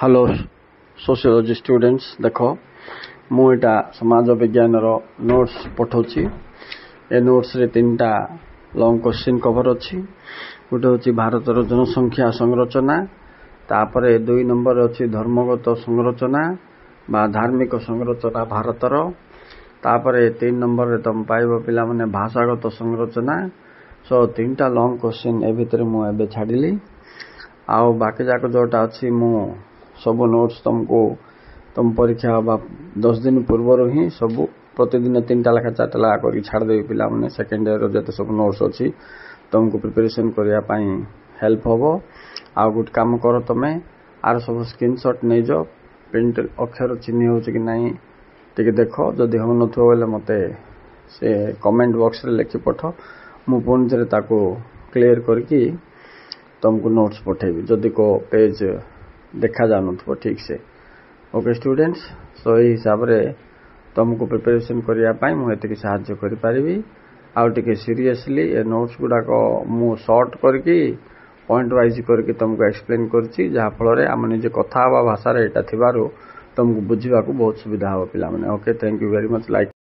hello sociology students ଦେଖ ମୁଁ ଏଇଟା ସମାଜ ବିଜ୍ଞାନର ନୋଟ୍ସ ପଠାଉଛି ଏ ନୋଟ୍ସରେ ତିନିଟା ଲଙ୍ଗ କ୍ୱେଶ୍ଚିନ୍ କଭର୍ ଅଛି ଗୋଟେ ହେଉଛି ଭାରତର ଜନସଂଖ୍ୟା ସଂରଚନା ତାପରେ ଦୁଇ ନମ୍ବର ଅଛି ଧର୍ମଗତ ସଂରଚନା ବା ଧାର୍ମିକ ସଂରଚନା ଭାରତର ତାପରେ ତିନି ନମ୍ବରରେ ତମେ ପାଇବ ପିଲାମାନେ ଭାଷାଗତ ସଂରଚନା ସୋ ତିନିଟା ଲଙ୍ଗ କ୍ୱେଶ୍ଚିନ୍ ଏ ଭିତରେ ମୁଁ ଏବେ ଛାଡ଼ିଲି ଆଉ ବାକି ଯାକ ଯେଉଁଟା ଅଛି ମୁଁ ସବୁ ନୋଟ୍ସ ତୁମକୁ ତୁମ ପରୀକ୍ଷା ହେବା ଦଶ ଦିନ ପୂର୍ବରୁ ହିଁ ସବୁ ପ୍ରତିଦିନ ତିନିଟା ଲେଖା ଚାରିଟା ଲେଖା କରିକି ଛାଡ଼ିଦେବେ ପିଲାମାନେ ସେକେଣ୍ଡ ଇୟର୍ର ଯେତେ ସବୁ ନୋଟ୍ସ ଅଛି ତୁମକୁ ପ୍ରିପାରେସନ୍ କରିବା ପାଇଁ ହେଲ୍ପ ହେବ ଆଉ ଗୋଟେ କାମ କର ତୁମେ ଆର ସବୁ ସ୍କ୍ରିନ୍ସଟ୍ ନେଇଯାଅ ପ୍ରିଣ୍ଟ ଅକ୍ଷର ଚିହ୍ନି ହେଉଛି କି ନାହିଁ ଟିକେ ଦେଖ ଯଦି ହେଉନଥିବ ବୋଲେ ମୋତେ ସେ କମେଣ୍ଟ ବକ୍ସରେ ଲେଖି ପଠ ମୁଁ ପୁଣି ଥରେ ତାକୁ କ୍ଲିଅର୍ କରିକି ତୁମକୁ ନୋଟ୍ସ ପଠାଇବି ଯଦି କେଉଁ ପେଜ୍ ଦେଖାଯାଉନଥିବ ଠିକ୍ସେ ଓକେ ଷ୍ଟୁଡେଣ୍ଟସ୍ ସୋ ଏହି ହିସାବରେ ତୁମକୁ ପ୍ରିପାରେସନ୍ କରିବା ପାଇଁ ମୁଁ ଏତିକି ସାହାଯ୍ୟ କରିପାରିବି ଆଉ ଟିକେ ସିରିୟସଲି ଏ ନୋଟ୍ସ ଗୁଡ଼ାକ ମୁଁ ସର୍ଟ କରିକି ପଏଣ୍ଟ ୱାଇଜ୍ କରିକି ତୁମକୁ ଏକ୍ସପ୍ଲେନ୍ କରିଛି ଯାହାଫଳରେ ଆମ ନିଜେ କଥା ହେବା ଭାଷାରେ ଏଇଟା ଥିବାରୁ ତୁମକୁ ବୁଝିବାକୁ ବହୁତ ସୁବିଧା ହେବ ପିଲାମାନେ okay thank you very much like